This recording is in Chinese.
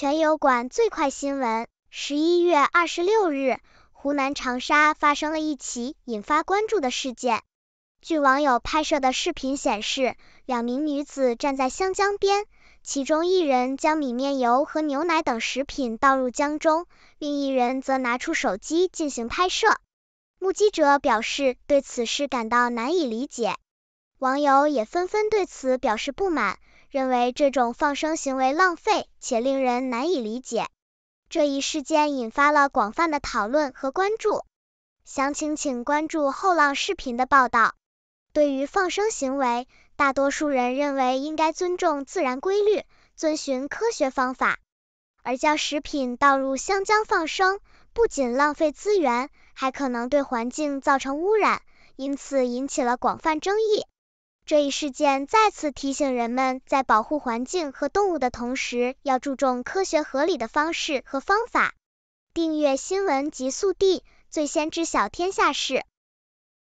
全油管最快新闻：十一月二十六日，湖南长沙发生了一起引发关注的事件。据网友拍摄的视频显示，两名女子站在湘江边，其中一人将米面油和牛奶等食品倒入江中，另一人则拿出手机进行拍摄。目击者表示对此事感到难以理解，网友也纷纷对此表示不满。认为这种放生行为浪费且令人难以理解，这一事件引发了广泛的讨论和关注。详情请关注后浪视频的报道。对于放生行为，大多数人认为应该尊重自然规律，遵循科学方法，而将食品倒入湘江放生，不仅浪费资源，还可能对环境造成污染，因此引起了广泛争议。这一事件再次提醒人们，在保护环境和动物的同时，要注重科学合理的方式和方法。订阅新闻极速递，最先知晓天下事。